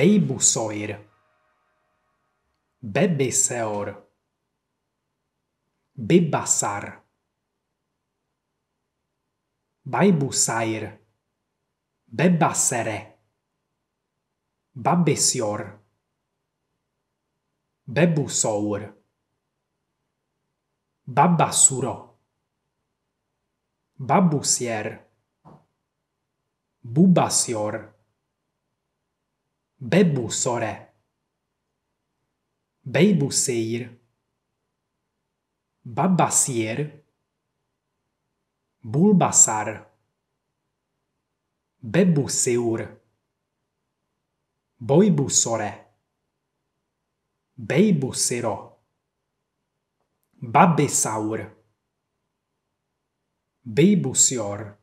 Bejbusoir, Bebiseor, Bibasar, Bajbusair, Bebasere, Babisjor, Bebusour, Babasuro, Babusier, Bubasjor, Bebusore. Bejbuseir. Babasier. Bulbasar. Bebuseur. Bojbusore. Bejbusero. Babesaur. Bejbusior.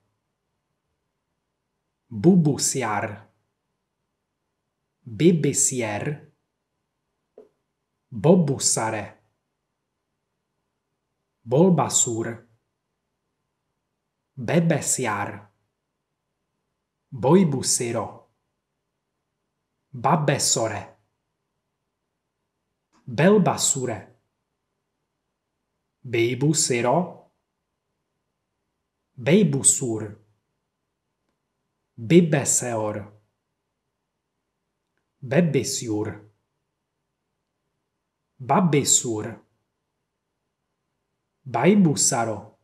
Bubusiar. Bibisier, Bobusare, Bolbasur, Bebesiar, Boibusiro, Babesore, Belbasure, Beibusiro, Beibusur, Bibeseor. Bebesur. Babesur. Baibusaro.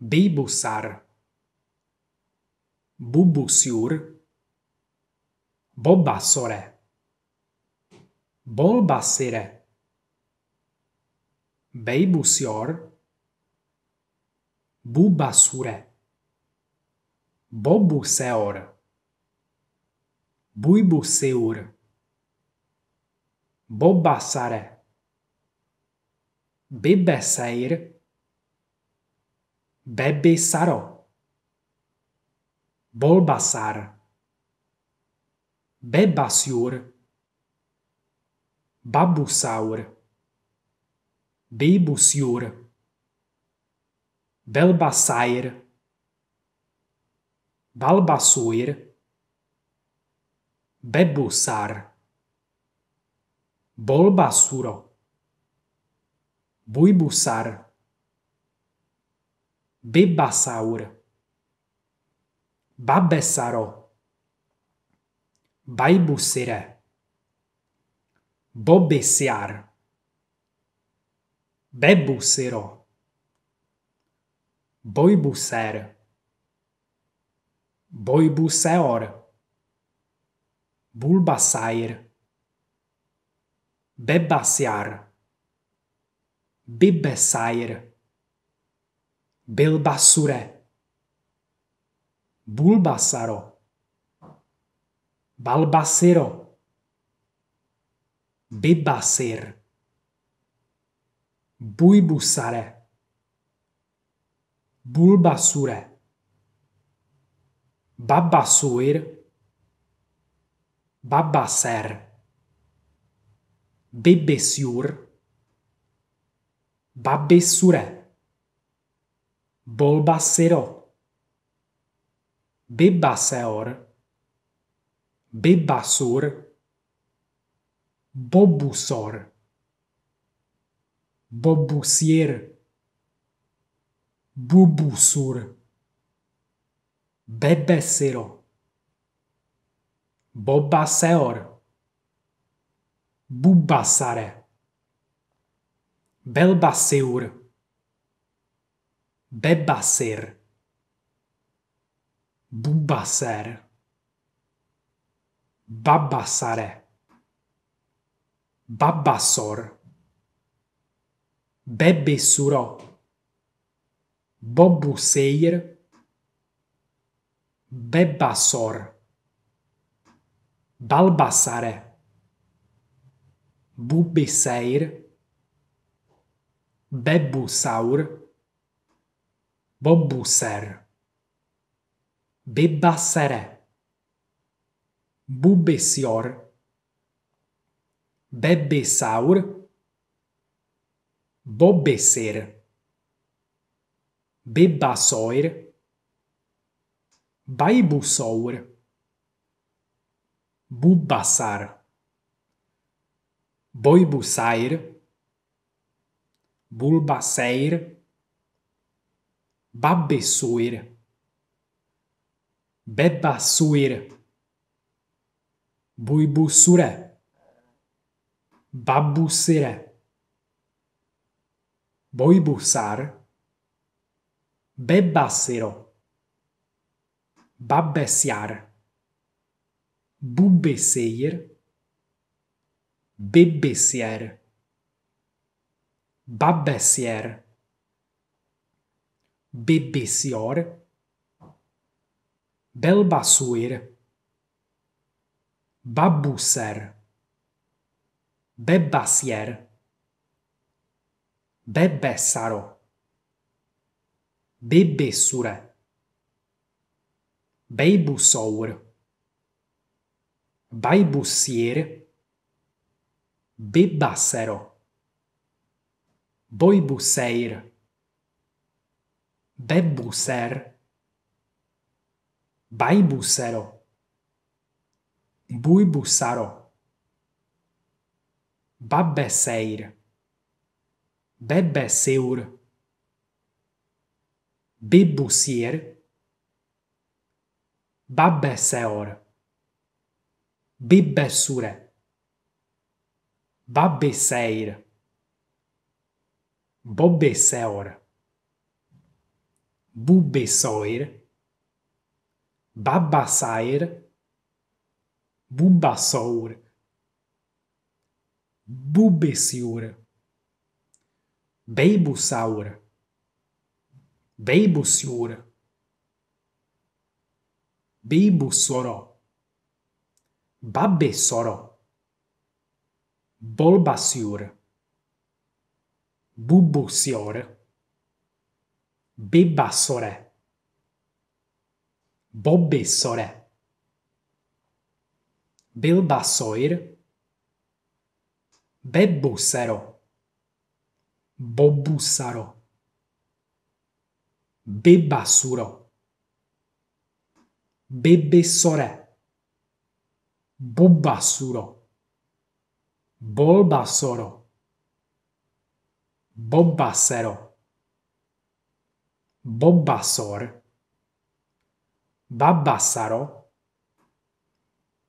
Bibusar. Bubusiur. Bobasore. Bolbasire. Beibusior. Bubasure. Bobuseor. Buibuceura, Bobassara, Bebessaira, bebeçaró, Bolbassara, Bebaciora, Babussaura, Bebuciora, Belbassaira, Balbassoeira, Bebusar Bolbasuro Bujbusar Bibasaur Babesaro Bajbusire Bobisiar Bebusiro Bojbuser Bojbuseor Bulbasair, Bebasiar, Bibesair, Bilbasure, Bulbasaro, Balbasiro, Bibasir, Bujbusare, Bulbasure, Babasuir, Babaser, Bebesjur, Babesure, Bolbasiro, Bebaseor, Bebasur, Bobusor, Bobusier, Bubusur, Bebesero. Bobaseor, Bubasare, Belbasiur, Bebasir, Bubaser, Babasare, Babasor, Bebesuro, Bobuseir, Bebasor. Balbasare, Bubisair, Bebusaur, Bobuser, Bibasere, Bubisior, Bebisaur, Bobisir, Bibasoir, Baibusour, Bubasar, Bojbusair, Bulbasair, Babisuir, Bebasuir, Bujbusure, Babusire, Bojbusar, Bebasiro, Babbesiar. Bubbeseyer, Bebbesier, Babbesier, Bebbesior, Belbasuir, Babbuser, Bebbasier, Bebbessaro, Bebbessure, Beibusaur, Bajbusier, Bibasero, Bojbuseir, Bebuser, Bajbusero, Bujbusaro, Babbeseir, Bebbeseur, Bibbusier, Babbeseor. Bibesure, sour, Bobeseor, siure, Babassair, Bubassour, Bubessiur, siure, Beibusiur, Beibusoró. Babbesoro, Bolbassiur, Bubussior, Bebassore, Bobbessore, Belbassoir, Bebbussero, Bobbussaro, Bebassuro, Sore. Bubasuro. Bolbasoro. Bobbasero. Bobbasor. Babbassaro.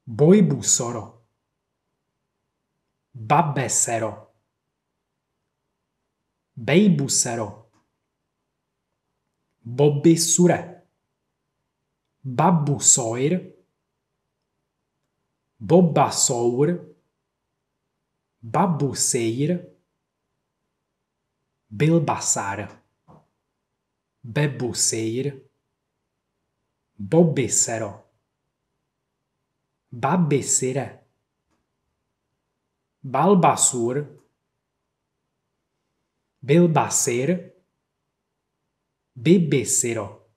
Boibusoro. Babbessero. Beibussero. Bobbissure. Babbusoir. Bobassoura, Babuceira, Belbaçara, Bebuceira, Bobeceró, Babeceira, Balbaçoura, Belbaceira, Bebeceró,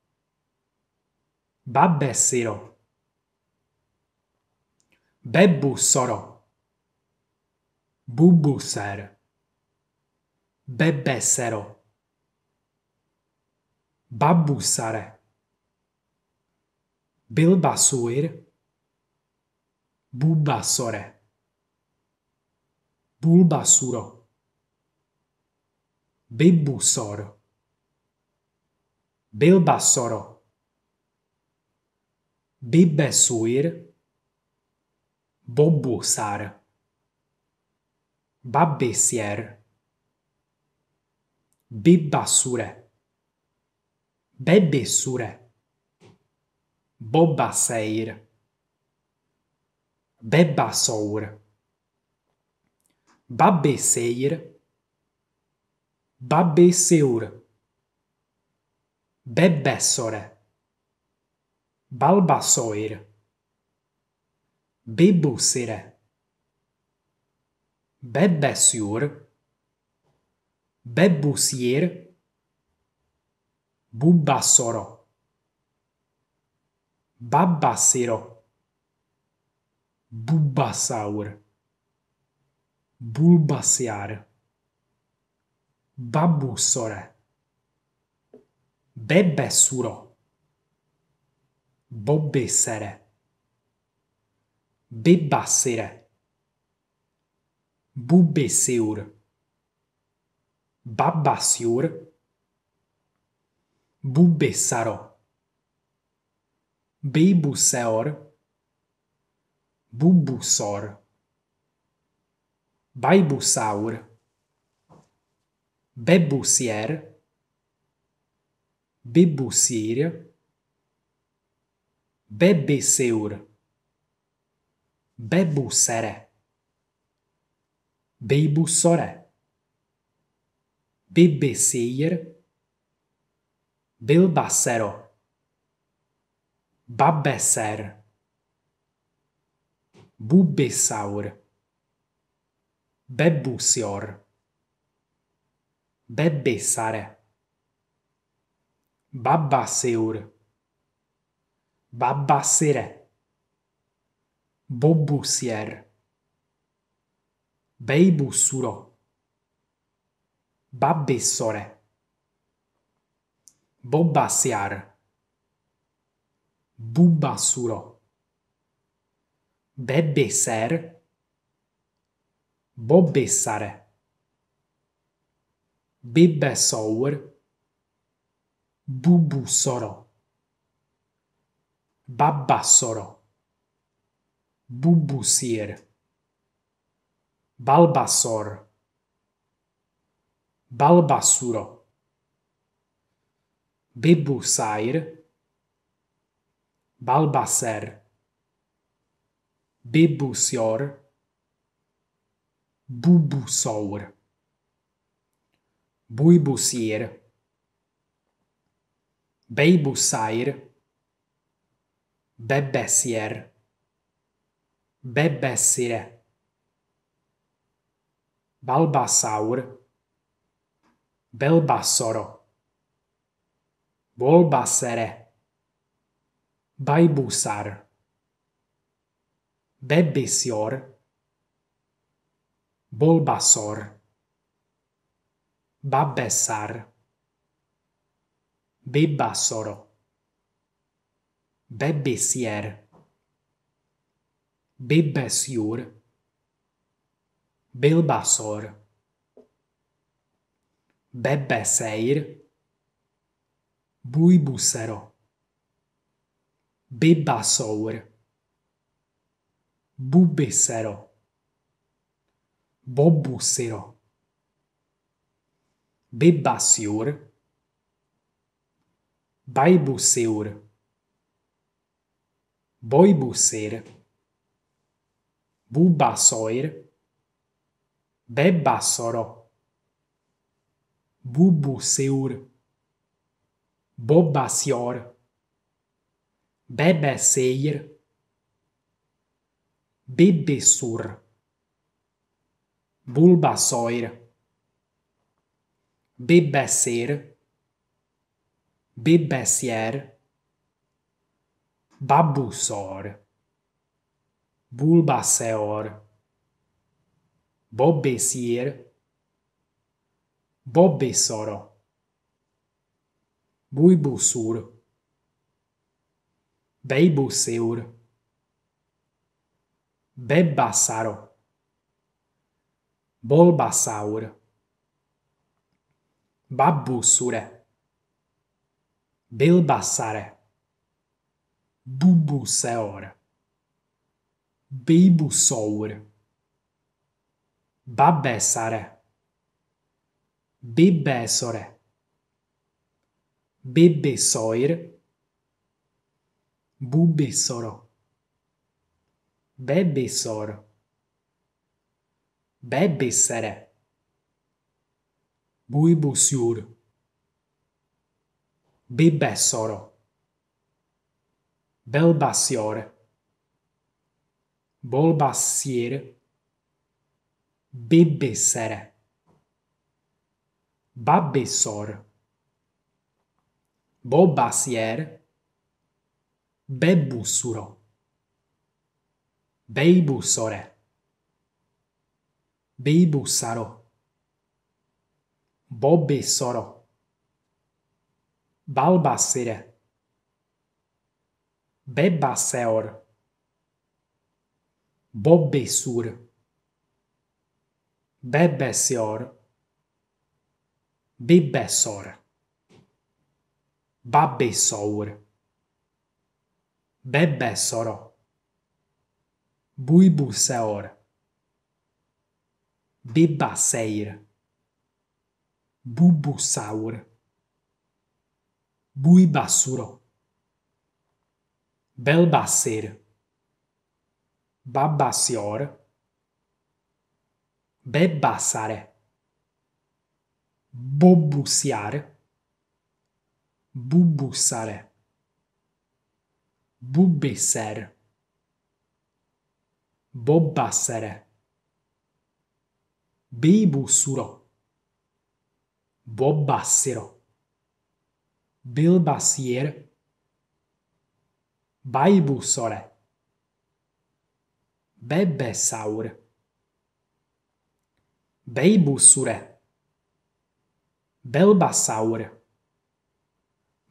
Babeceró. Bebuszoro. Bubuszer. Bebeszero. Babuszare. Bilbasúr. Bubaszore. Bulbaszuro. Bibuszor. Bilbaszoro. Bibeszúr. Bobusar Babbesier Bibbasure Bebessure Bobasseir Bebassour Babbesseir Babbesseur Bebessore Balbassoir Babysitter. Babysitter. Babysitter. Bubassoro. Babassero. Bubassaur. Bulbassiar. Babbussore. Bebbessuro. Bobbessere. bebassere, bubbesseur, babbasseur, bubbessaro, beibusseor, bubbuszor, bajbuszaur, bebuszier, bebusziér, bebbészéur, Bebusere. Beybussore. Bebeseyir. Bilbassero. Babbesser. Bubbessaur. bebussior, Bebbessare. Babbasseur. Babbassere. Bobusier, Beibussuro, Babbessore, Bobassiar, Bubassuro, Bebesser, Bobessare, Bebessour, Bubussoro, Babbassoro. Bubusir Balbasor Balbasuro Bebusair Balbaser Bebusior Bubusaur Buibusier Beibusair Bebesier Bebesyre Balbasaur Belbasoro Bolbasere Baibusar Bebisior Bolbasor Babbesar Bibbasoro Bebisier Bibbesjor, Bilbaszor, Bebbeszeir, Bújbuszera, Bibbaszaur, Bubbiszera, Bobbuszira, Bibbasjor, Bajbuszjor, Bojbuszér, Bubaszoir, Bebaszara, bubuseur, Bobbaszjar, Bebeszér, Bibiszur, Bulbaszoir, Bibeszér, Bibeszjer, Babuszar. Bulbasaur, Bobbesir, Bobbesoro, Buibusur, Beibuseur, Bebbasaro, Bolbasaur, Babbusure, Bilbasare, Bubuseor. Beibusoura. Babessara. Bebessora. Bebessoira. Bubessoro. Bebessoro. Bebessere. Buibussiur. Bebessoro. Belbassiore. Bolbassir, Bibisere, Babisor, Bobassier, Bebusuro, Beibusore, Beibusaro, Bobisoro, Balbassire, Bebasseor, Babbészúr, Bebbeszjar, Bibbeszar, Babbészaur, Bebbeszara, Bújbúszear, Bibbászeir, Bubbuszáur, Bújbászura, Belbászér, Babbasior, Bebbasare, Bobussiar, Bubussare, Bubesser, Bobbassere, Bibussuro, Bobbassero, Bilbassier, Baibussore. Bebesaur. Bejbusure. Belbasaur.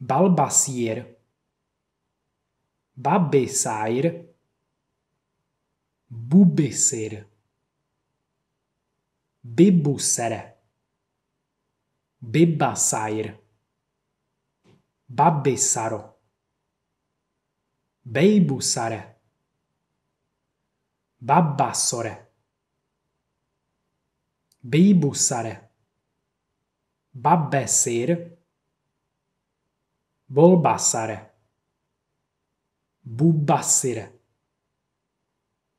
Balbasier. Babesair. Bubeser. Bebusere. Bebasair. Babesaro. Beibusare. Babbassore. Beibussare. Babbesser. Bolbassare. Bubbassire.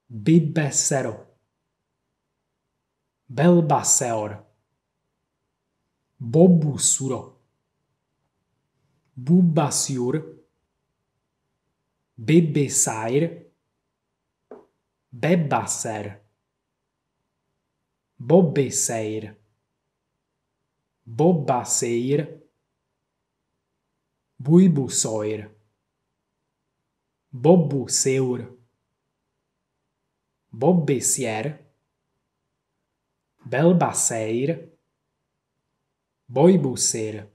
Bibbessero. Belbasseor. Bobussuro. Bubbassiur. Bebessair. Bebaszer, Bobbészeir, Bobbászéir, Bújbuszoir, Bobbuszéur, Bobbészjer, Belbaszeir, Bojbuszér,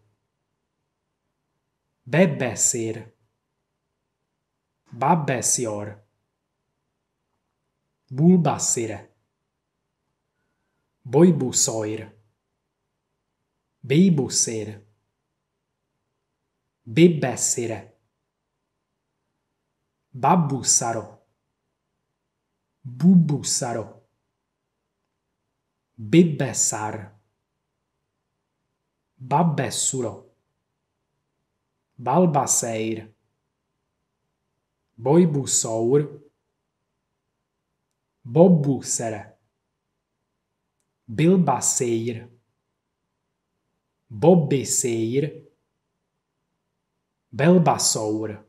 Bebbeszér, Babbeszjor, Bulbaceira, Boibuçoira, Beibuceira, Bebeceira, babussaro, bubussaro, Bebeçar, Babessuro, Balbaceira, Boibuçouro, Bobucera, Bilbaceira, Bobeceira, Belbaçoura,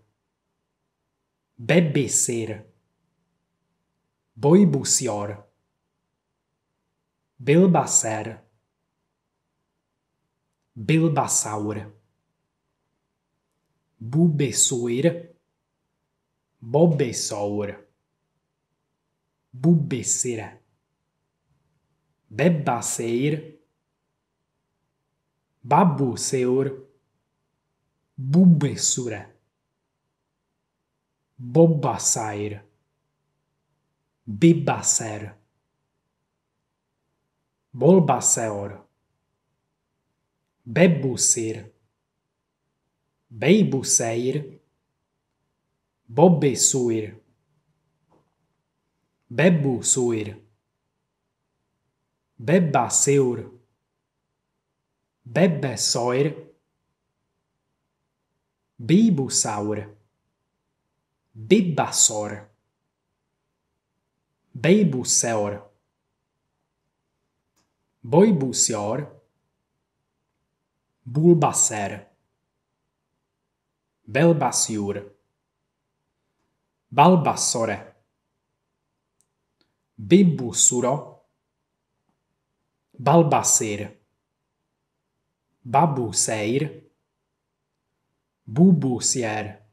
Bebeceira, Boibuciora, Bilbacer. Bilbaçaura, Bubeçoeira, Bobeçoura. Bubecer. Bebaceir. Babuceur. Bubessura. Bobaçair. Bibacer. beibu Bebucir. Beibuceir. Bobesuir. Bebu soeira. Beba seur. Bebe soira. Bibu saur. Biba sor. Beibu seor. Boibu belba Bulbacera. balba Balbassore. Bimbusura, Balbaszér, Babuszeir, Bubuszjár,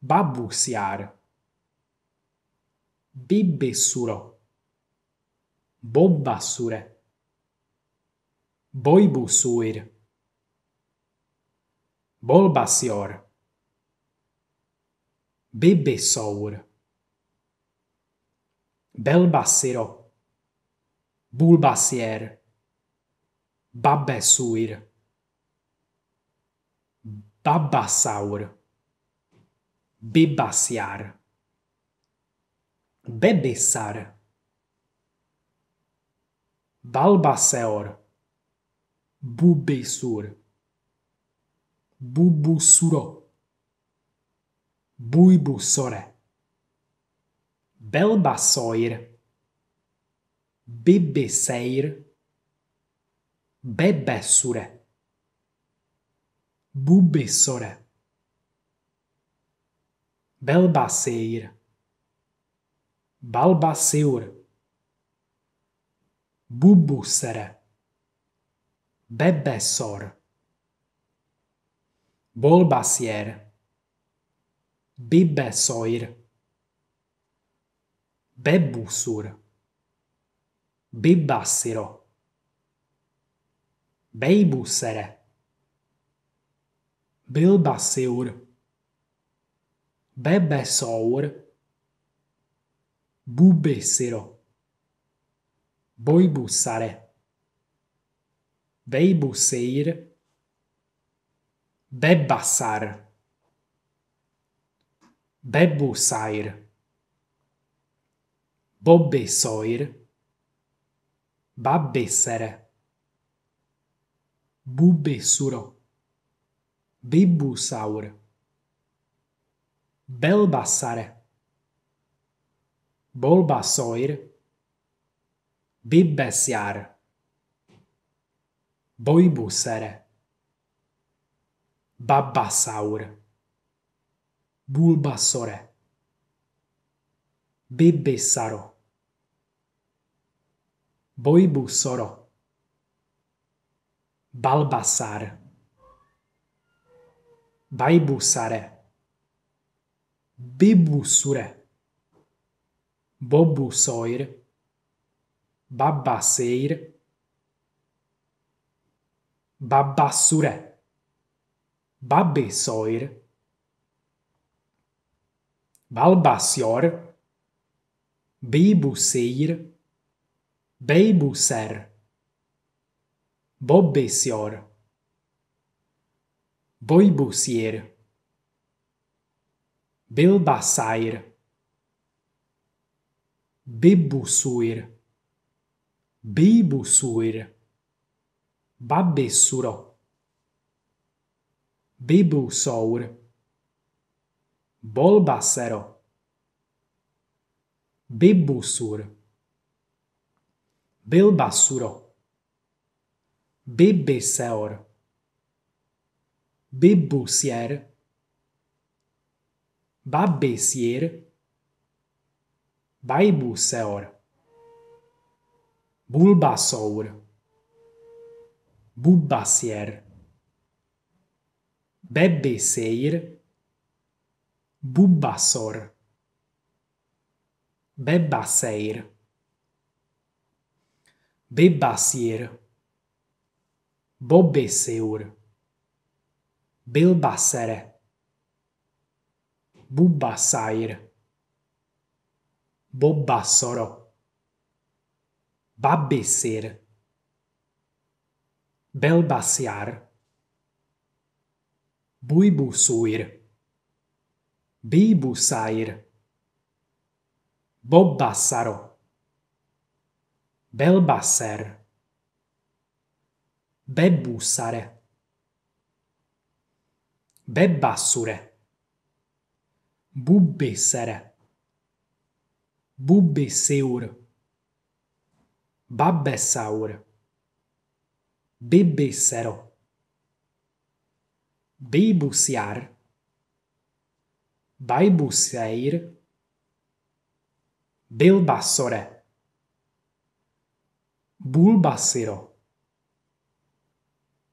Babuszjár, Bibbisura, Bobbasszure, Bojbuszúr, Bolbaszjar, Bibbiszaur, Belbacero, Bulbasier, Babesuir, Babassaur, Bebassiar, Bebessar, Balbaseor, Bubessur, Bubussuro, Buibussore. Belbasoir, Bibiseir, Bebesure, Bubisore, Belbasir. Balbaseur, Bubusere, Bebesor, Bolbasier, Bibesoir, Bebussur, bebbassero, beibussere, bilbasseur, bebessour, bubessero, boibussare, beibusseir, bebbassar, bebussair. Bobby Sawyer, Babbessere, Bubessuro, Bibusaur, Belbassare, Bolbasoir, Bibbessiar, Boibussere, Babbasaur, Bulbassore, Bebessaro. Boibu Soró, Balbassar, Baibussaré, Bibussuré, Bobussoir, Babasseir, Babassuré, Babessoir, Balbassior, Seir. Babyser. Bobbisjar. Boybusjér. Bilbaszájr. Bibbuszújr. Bibuszújr. Babbiszura. Bibuszaur. Bolbaszera. Bibuszur. Seor Belbassuro, Bebesseor, Bebussier, Babbessier, Baibusseor, Bulbassour, Bubbassier, Bebesseir, Bubbassor, Bebasseir. Bibasir, Bobisur, Bilbasere, Bubasair, Bobbasoro, Babbisir, Belbasjar, Bujbusuir, Bibusair, Bobbasaro, Belbaser Bebusare Bebassure Bubbessere Bubbesseur Babbessaur Bebessero Bebusiar Baibuseir Bilbassore bulbasiro,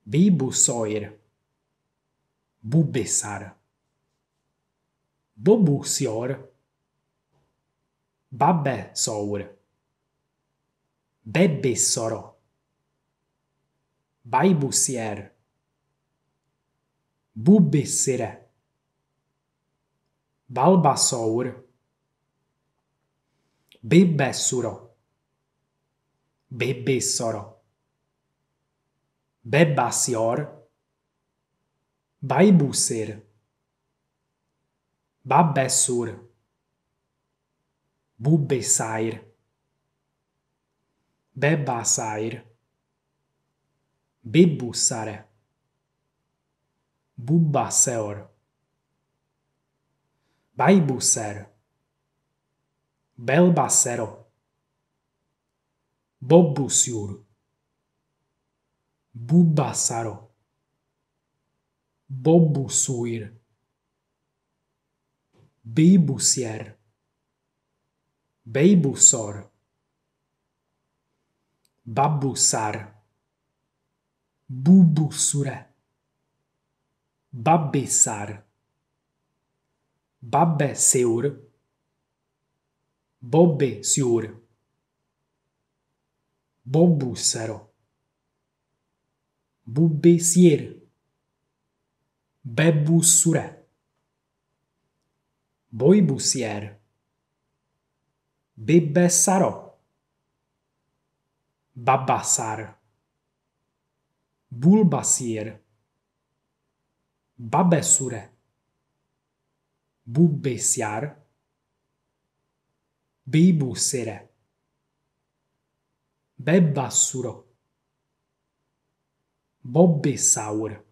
Bibusoir. bubesar, Bobucior. babesour, Bebessoro. baibusier, Bubessere. balbasour, Bebessuro. Bebészara. Bebászjar. Bajbúszér. Babbeszúr. Bubbészájr. Bebászájr. Bibbuszáre. Bubbászeor. Bajbúszer. belbassero. Bobusiur, Bubasaro, Bobusuir, Bibusier, Beibusor, Babusar, Bubusure, Babbisar, Babbeseur, Bobbesiur. Bobbussero. Bubbesier. Bebussure. Boibusier. Bibbessaro. Babassar. Bulbasir. Babesure. Bubbesyar. Bibusire. Bebbassuro, Bobbesaur,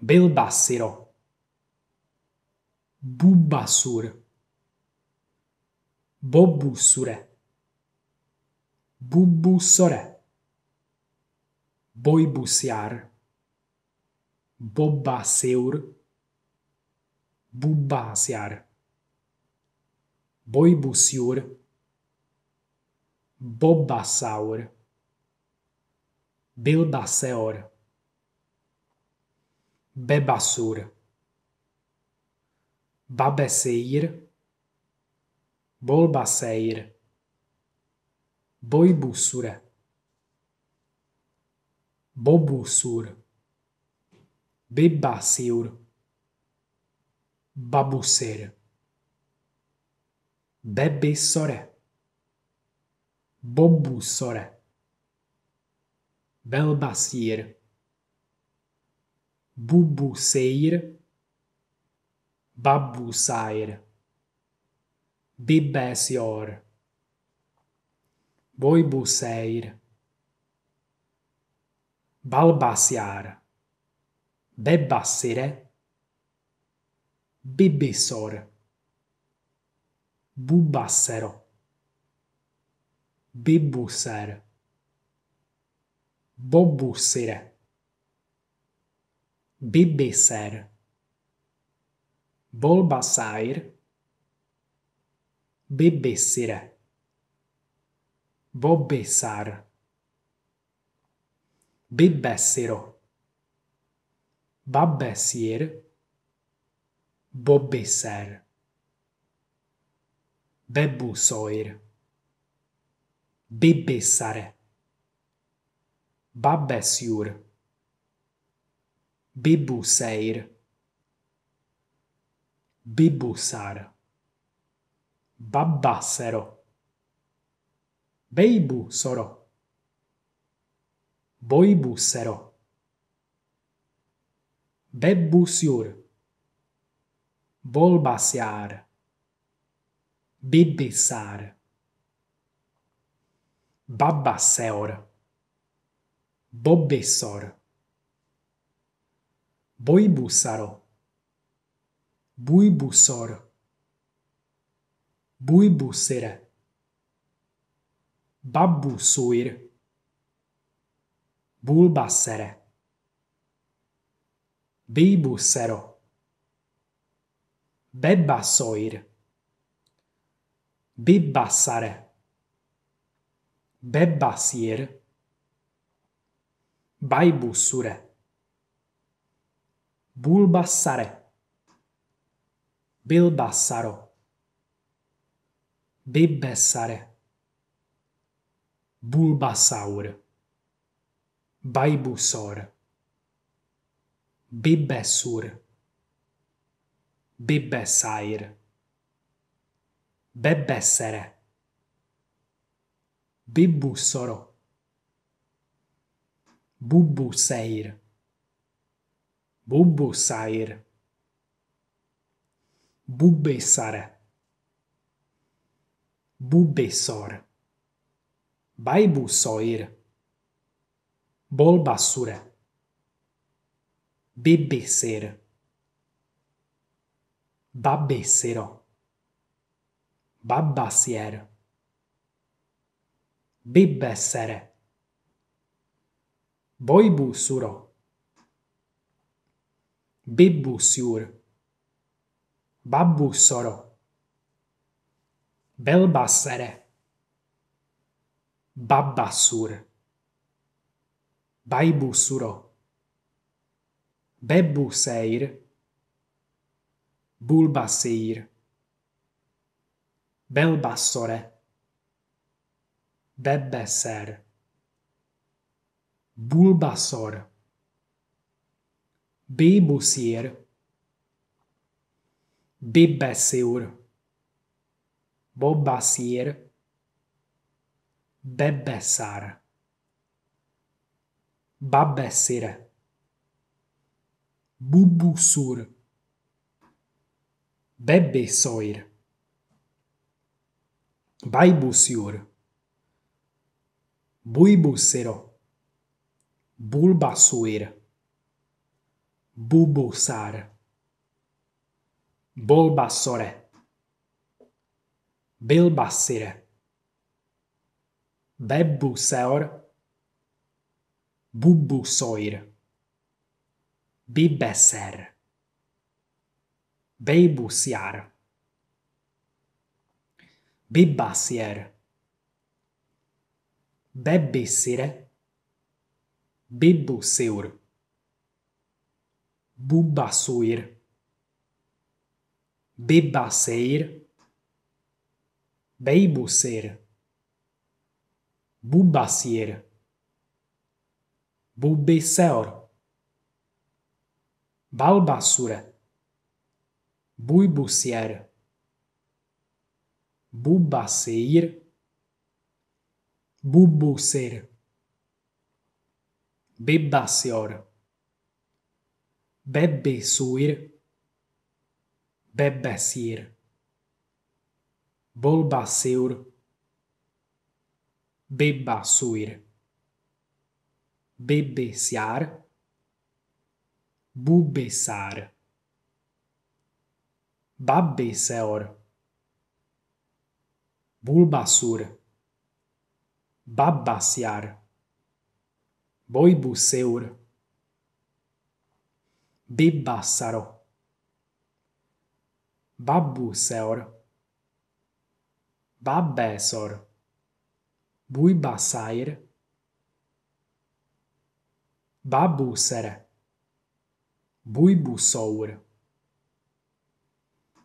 Belbassero, Bubbassur, Bobbussure, Bubbussore, Boibussiar, Bobbaseur, Bubbasiar, Boibussiur, Bobasaur, Belbaceora, Bebassura, Babeceira, Bolbaceira, Boibussura, Bobussur, Bebaceura, Babuceira, Bebessoré. Bobussore, Belbasir, Bubuseir, Babusair, Bibesior, Boibuseir, Balbasiar, Bebassire, Bibisor, Bubassero. Bibuser bobucer, bebecer, bolbasair, bebecer, bobessar, bebessero, babessir, bobessar, bebusoir. Bibisare. Babbesjur. Bibuseir. Bibusar. Babbasero. Beibusoro. Boibussero. Bebbusjur. Bolbasjár. Bibbisár. Babaseor, Bobesor, Bojbusaro, Bujbusor, Bujbusere, Babbusuir, Bulbassere, Bébuszero, Bebaszoir, Bibasszare, Bebbasir, Bajbusure, Bulbassare, Bilbassaro, Bibbessare, Bulbasaur, Bajbusor, Bibbessur, Bibbessair, Bebbessere, Bibu soro, Bubu Sair. Bubu Sair. Bubessara. sor, Baibu Soir. Bolbassura. Bebecer. Babeceró. Babaciera. Bibbeszere. Bojbúszura. Bibbúszjúr. Babbúszara. Belbasszere. Babbasszúr. Bajbúszura. Bebbúszeir. Bulbaszéir. Belbasszore. Bebeszer, Bulbasaur, Bébuszér, Bibbeszér, Bobbaszér, Bebeszár, Babbeszére, Bubuszúr, Bebbészoir, Bajbuszjúr, Buibusero, Bulbasuir, Bubusar, Bulbasore Bilbasire, Bebuseor, Bubusoir, Bibeser, Beibusjár, Bibásier, Bebessera. Beboceur. Bubassoer. Bebaceir. Beibocer. Bubacier. Bubeceor. Balbassura. Buibucier. Bubaceir bubu ser. Beba, senhora. Bebe, suir. Bebe, sir. Bolba, seur. Beba, suir. Bebe, siar. Bube, sar. Babbe, seor. Bulbasur. Babbasjar Bojbuseur Bibbassaro. Babbuseor, Babbesor, Bujbassair, Babbusere, Bujbussaur,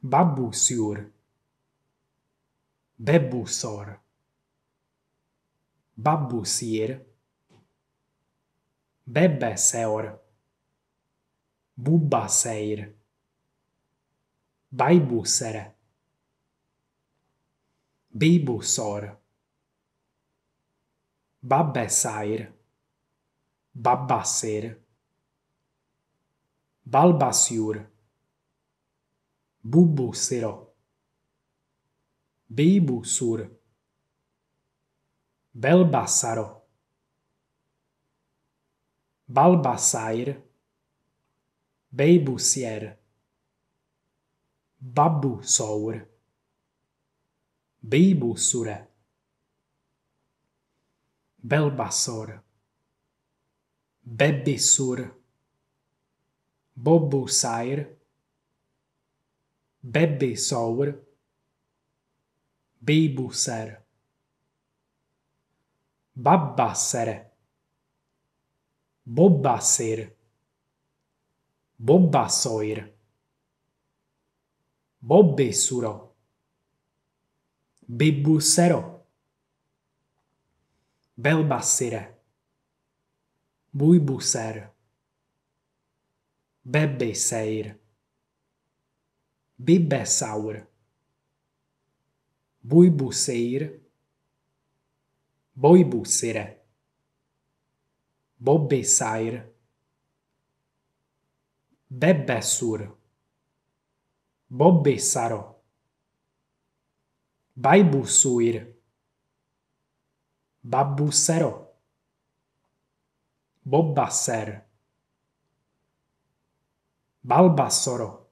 Babbusiur, Bebussor. babucieira, bebeseora, bubaceira, baibucera, bibussora, babessaira, babaceira, balbaciura, bubuceró, Sur, Belbassaro, Balbassair, Beibusier, Babusaur, Beibusure. Belbassor, Bebessur, Bobusair, Bebesaur, Beibuser babbacere, bobbacer, bobbasoir, bobbessuro, bebussero, belbacere, buibusser, bebesseir, bebessaur, buibusseir, Boy Bussere, Bobbe Sair, Bebbe Sur, Bobbe Saro, Bai bussuir. Babbu Sero, Bobba Ser, Balbassoro,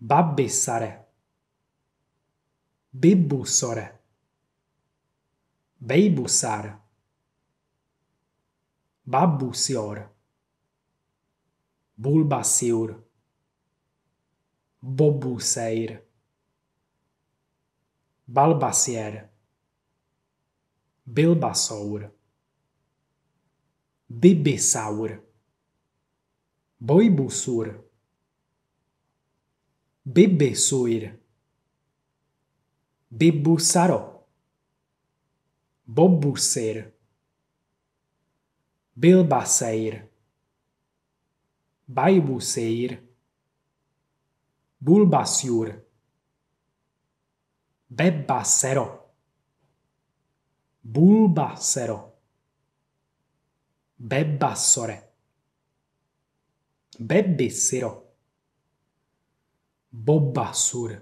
Babbessare, Bibbussore. Babu, Sara. Babu, senhora. Bulba, senhora. Bobu, seira. Balbaciera. Bilbasaura. Bibessaura. Bob Busser, Bill Basseir, Bay Busseir, Bulbasaur, Bebassero, Bulbassero, Bebassore, Bebessero, Bobbassur,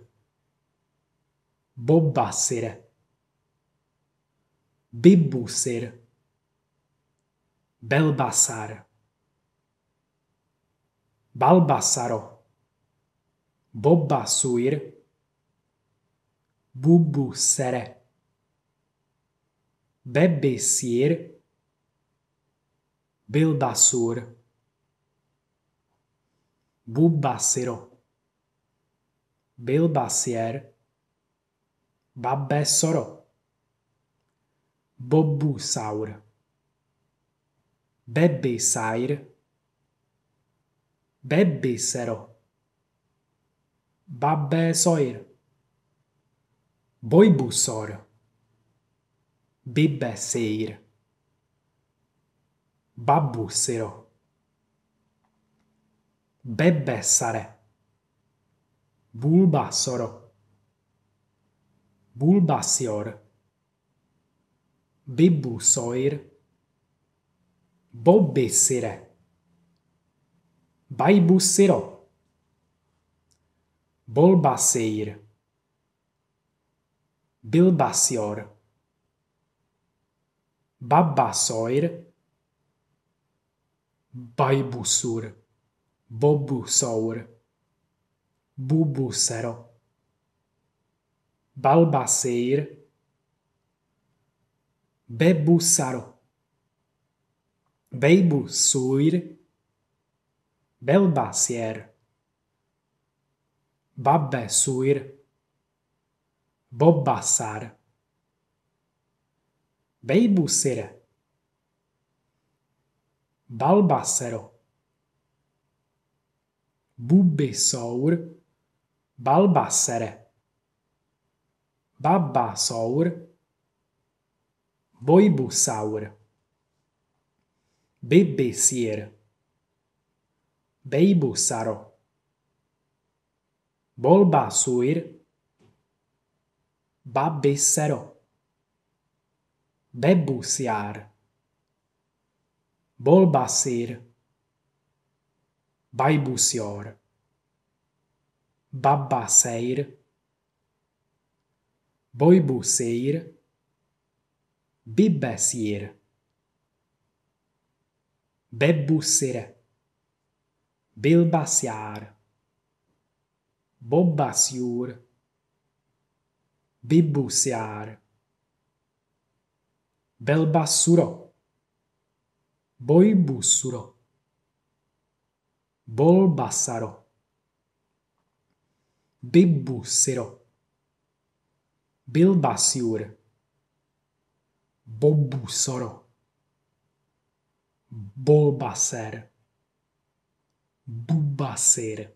Bobbassere. Bibbusir. Belbasar, Balbasaro, Bobasuir, Bubusere, Bebesir, Bilbasur, Bubasiro, Bilbasier, Babbesoro. Bobusaur, Bebessair, Bebessero, Babessoir, Boibussor, Bibesseir, Babussero, Bebessare, Bulbassoro, Bulbassior, bibu baibu Bibusoir, Bobecera, Baibuceró, Bolbaceir, Bilbacior, Babassoir, Baibusur, Bobusaur, balba Balbaceir, Bebusaro. Beibu suir. Belba sier. Babbe suir. Bobba sar. Beibu sire. Balbasero. Bubbi sour. Balbassere. Babba sour. Boibussaur, Bebessier, Beibussaro, Bolbasuir, Babissero, Bebusiar, Bolbasir, Baibusior, Babbaseir, Boibuseir, Bibbeszír. Bebbuszire. Bilbaszjár. Bobbaszjúr. Bibbuszjár. Belbasszuro. Bojbusszuro. Bolbasaro. Bibbusziro. Bilbaszjúr. Bobu Bolbaser, Bubasir,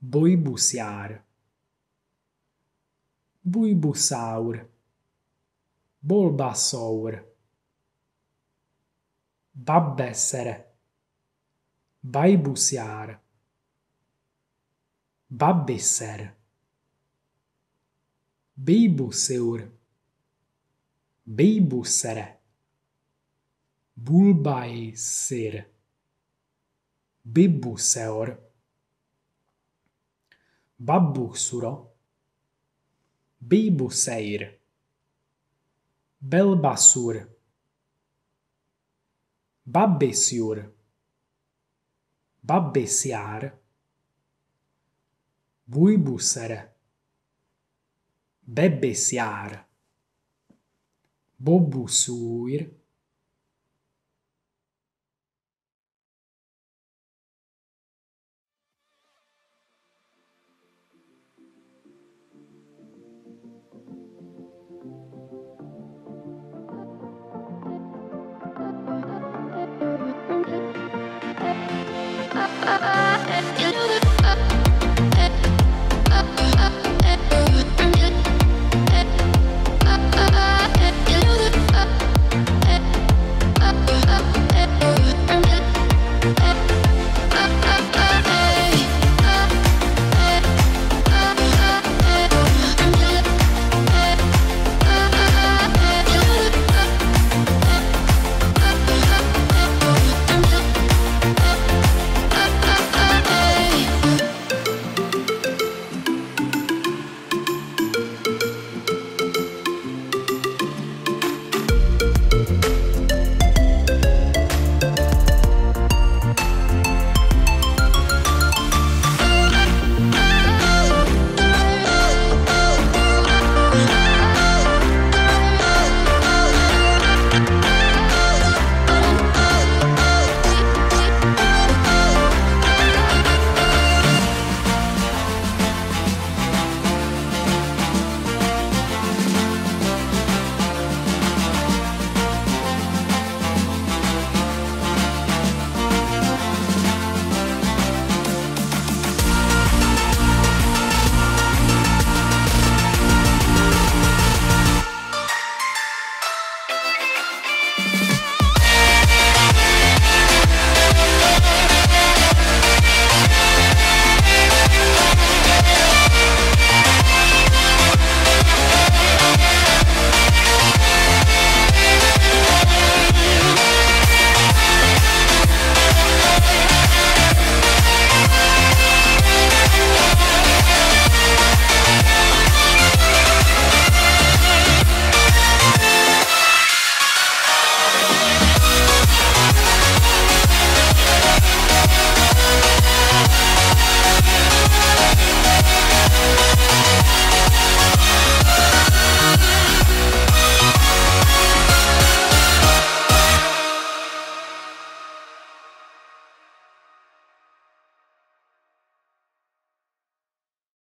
Boibusiar, Buibusaur, Bolbasaur, Babbessere, Baibusiar, Babbesser, Bibuseur, Bejbuszere, Bulbájszér, Bibuszeor, Babbuszura, Bébuszeir, Belbaszur, Babbészjúr, Babbészjár, Bújbuszere, Bebbészjár. Bobo suir